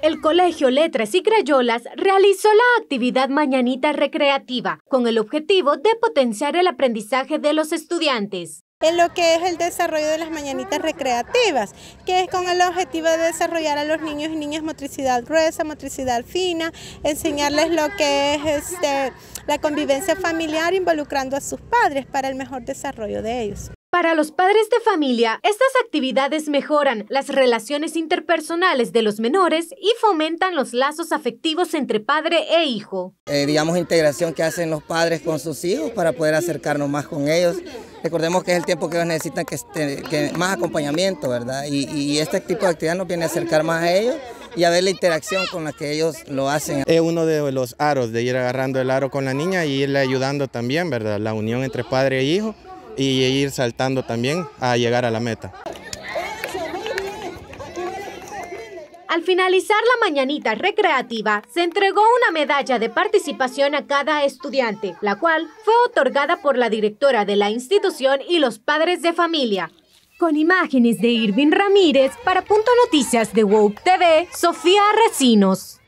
El Colegio Letras y Crayolas realizó la actividad Mañanita Recreativa con el objetivo de potenciar el aprendizaje de los estudiantes en lo que es el desarrollo de las mañanitas recreativas, que es con el objetivo de desarrollar a los niños y niñas motricidad gruesa, motricidad fina, enseñarles lo que es este, la convivencia familiar involucrando a sus padres para el mejor desarrollo de ellos. Para los padres de familia, estas actividades mejoran las relaciones interpersonales de los menores y fomentan los lazos afectivos entre padre e hijo. Eh, digamos, integración que hacen los padres con sus hijos para poder acercarnos más con ellos. Recordemos que es el tiempo que ellos necesitan que, este, más acompañamiento, ¿verdad? Y, y este tipo de actividad nos viene a acercar más a ellos y a ver la interacción con la que ellos lo hacen. Es uno de los aros, de ir agarrando el aro con la niña y irle ayudando también, ¿verdad? La unión entre padre e hijo y ir saltando también a llegar a la meta. Al finalizar la mañanita recreativa, se entregó una medalla de participación a cada estudiante, la cual fue otorgada por la directora de la institución y los padres de familia. Con imágenes de Irving Ramírez para Punto Noticias de WOW TV, Sofía Recinos.